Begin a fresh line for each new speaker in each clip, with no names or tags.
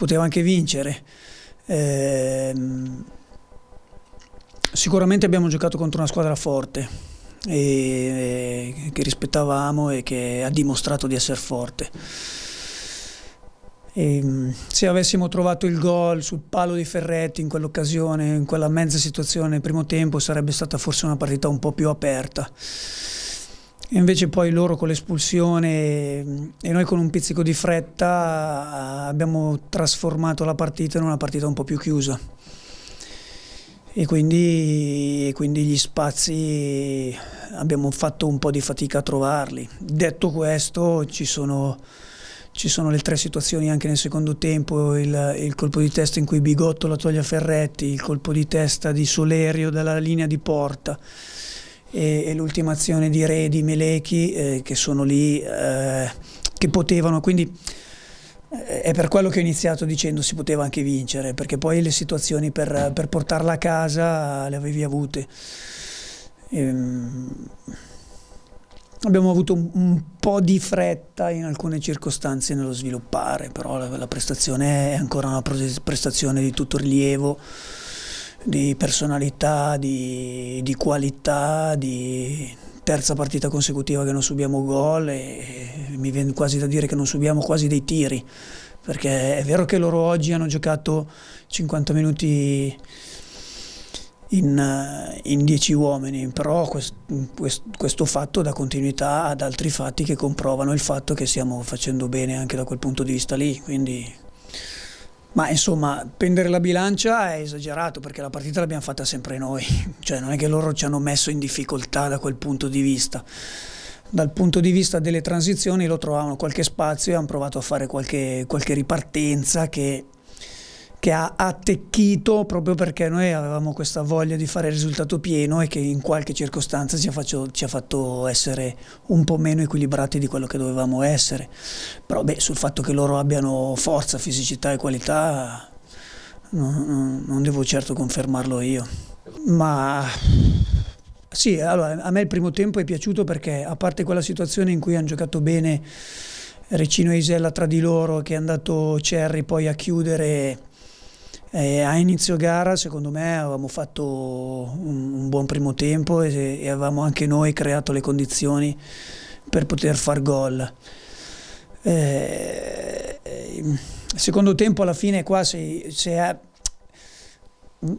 poteva anche vincere. Eh, sicuramente abbiamo giocato contro una squadra forte, e, che rispettavamo e che ha dimostrato di essere forte. E, ehm, se avessimo trovato il gol sul palo di Ferretti in quell'occasione, in quella mezza situazione nel primo tempo, sarebbe stata forse una partita un po' più aperta invece poi loro con l'espulsione mm, e noi con un pizzico di fretta abbiamo trasformato la partita in una partita un po' più chiusa. E quindi, e quindi, gli spazi abbiamo fatto un po' di fatica a trovarli. Detto questo, ci sono, ci sono le tre situazioni anche nel secondo tempo, il, il, colpo di testa in cui Bigotto la toglie a Ferretti, il colpo di testa di Solerio dalla linea di porta e, e l'ultima azione di Re di Melechi eh, che sono lì, eh, che potevano, quindi eh, è per quello che ho iniziato dicendo si poteva anche vincere, perché poi le situazioni per, per portarla a casa le avevi avute. Ehm, abbiamo avuto un, un, po' di fretta in alcune circostanze nello sviluppare, però la, la prestazione è ancora una prestazione di tutto rilievo di personalità, di, di qualità, di terza partita consecutiva che non subiamo gol e, mi viene quasi da dire che non subiamo quasi dei tiri, perché è vero che loro oggi hanno giocato 50 minuti in, in 10 uomini, però quest, quest, questo fatto dà continuità ad altri fatti che comprovano il fatto che stiamo facendo bene anche da quel punto di vista lì, quindi ma insomma, pendere la bilancia è esagerato perché la partita l'abbiamo fatta sempre noi, cioè non è che loro ci hanno messo in difficoltà da quel punto di vista. Dal punto di vista delle transizioni lo trovavano qualche spazio e hanno provato a fare qualche, qualche ripartenza che che ha attecchito proprio perché noi avevamo questa voglia di fare il risultato pieno e che in qualche circostanza ci ha, faccio, ci ha fatto essere un po' meno equilibrati di quello che dovevamo essere. Però beh, sul fatto che loro abbiano forza, fisicità e qualità non, non devo certo confermarlo io. Ma sì, allora, a me il primo tempo è piaciuto perché a parte quella situazione in cui hanno giocato bene Recino e Isella tra di loro, che è andato Cerri poi a chiudere eh, a inizio gara secondo me avevamo fatto un, un buon primo tempo e, e, avevamo anche noi creato le condizioni per poter far gol. Eh, secondo tempo alla fine qua se, se è,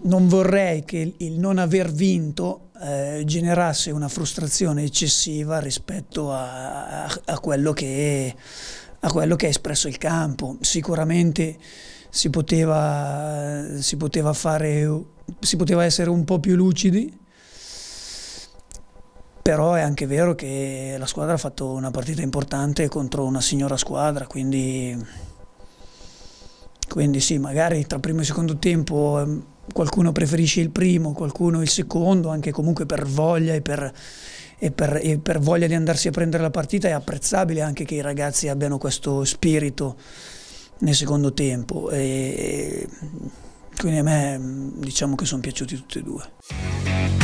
non vorrei che il non aver vinto eh, generasse una frustrazione eccessiva rispetto a, a, a, quello che, a quello che ha espresso il campo. Sicuramente si poteva, si poteva, fare, si poteva essere un po' più lucidi però è anche vero che la squadra ha fatto una partita importante contro una signora squadra, quindi, quindi sì, magari tra primo e secondo tempo ehm, qualcuno preferisce il primo, qualcuno il secondo, anche comunque per voglia e per, e per, e per voglia di andarsi a prendere la partita è apprezzabile anche che i ragazzi abbiano questo spirito nel secondo tempo. E quindi a me diciamo che sono piaciuti tutti e due.